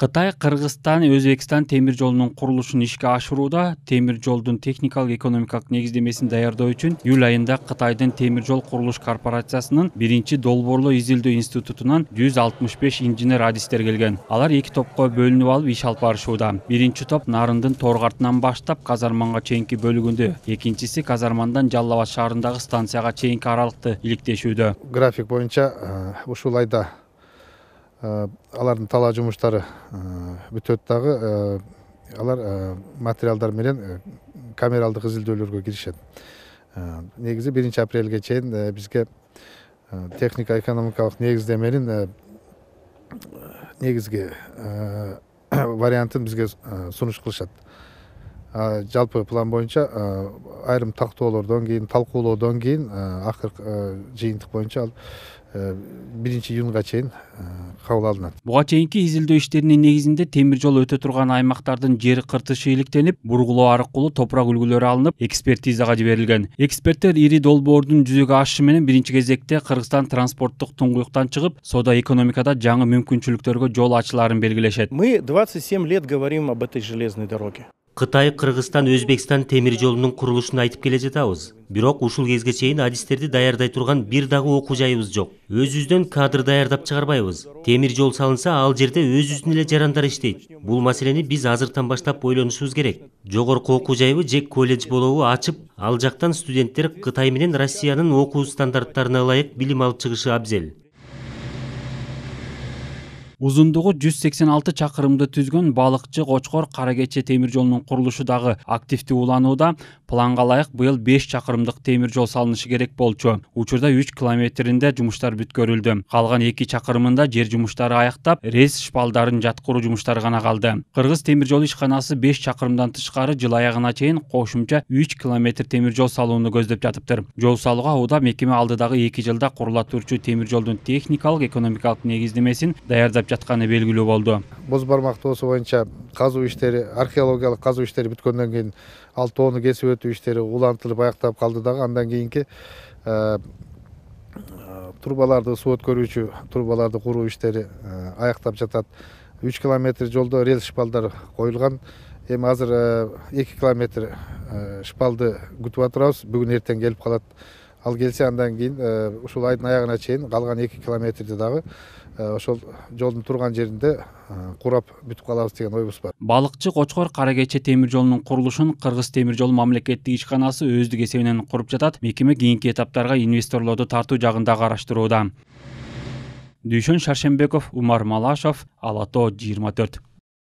кытай кыргызстан өзбекстан темир жолунун курулушун ишке ашырууда темир жолдун техникалык экономикалык негиздемесин даярдоо үчүн июль айында кытайдын темир жол курулуш корпорациясынын биринчи долбоорло изилдөө институтунан жүз алтымыш беш инженер адистер келген алар эки топко бөлүнүп алып иш алып барышууда биринчи топ нарындын тор картынан баштап казарманга чейинки бөлүгүндү экинчиси казармандан жалал абад шаарындагы станцияга чейинки аралыкты иликтешүүдө график боюнча э, ушул айда Э, алардын талаа жумуштары э, бүтөт дагы э, алар материалдар менен камералдык изилдөөлөргө киришет негизи биринчи апрелге чейин бизге техника экономикалык негиздеменин негизги вариантын бизге сунуш кылышат жалпы план боюнча айрым тактоолордон кийин талкуулоодон кийин акыркы жыйынтык боюнча ал Э, биринчи июнга чейин э, кабыл алынат буга чейинки изилдөө иштеринин негизинде темир жол өтө турган аймактардын жер кыртышы иликтенип бургулоо аркылуу топурак үлгүлөрү алынып экспертизага жиберилген эксперттер ири долбоордун жүзөгө ашышы менен биринчи кезекте кыргызстан транспорттук туңгуюктан чыгып соода экономикада жаңы мүмкүнчүлүктөргө жол ачыларын белгилешет мы двадцать семь лет говорим об этой железной дороге кытай кыргызстан өзбекстан темир жолунун курулушун айтып келе жатабыз бирок ушул кезге чейин адистерди даярдай турган бир дагы окуу жайыбыз жок өзүбүздөн кадр даярдап чыгарбайбыз темир жол салынса ал жерде өзүбүздүн эле жарандар иштейт бул маселени биз азыртан баштап ойлонушубуз керек жогорку окуу жайыбы же колледж болобу ачып ал жактан студенттер кытай менен россиянын окуу стандарттарына ылайык билим алып чыгышы абзел узундугу жүз сексен алты чакырымды түзгөн балыкчы кочкор кара кече темир жолунун курулушу дагы активдүү уланууда планга ылайык быйыл беш чакырымдык темир жол салынышы керек болчу учурда үч километринде жумуштар бүткөрүлдү калган эки чакырымында жер жумуштары аяктап рельс шпалдарын жаткыруу жумуштары гана калды кыргыз темир жол ишканасы беш чакырымдан тышкары жыл аягына чейин кошумча үч километр темир жол салууну көздөп жатыптыр жол салууга ууда мекеме алдыдагы эки жылда курула турчу темир жолдун техникалык экономикалык негиздемесин даярдап жатканы белгилүү болды. боз бармак тоосу боюнча казуу иштери археологиялык казуу иштери бүткөндөн кийин ал тоону кесип өтүү иштери улантылып аяктап калды дагы андан кийинки трубаларды суу өткөрүүчү трубаларды куруу иштери аяктап жатат үч километр жолдо рельс шпалдар қойылған. эми азыр эки километр шпалды күтүп отурабыз бүгүн эртең келип калат ал келсе андан кийин э, ушул айдын аягына чейин калган эки километрди дагы э, ошол жолдун турган жеринде э, курап бүтүп калабыз деген оюбуз бар балыкчы кочкор кара кече темир жолунун курулушун кыргыз темир жол мамлекеттик ишканасы өздүк эсебинен куруп жатат мекеме кийинки этаптарга инвесторлорду тартуу жагын даг караштырууда дүйшөн шаршенбеков умар малашев ала тоо жыйырма төрт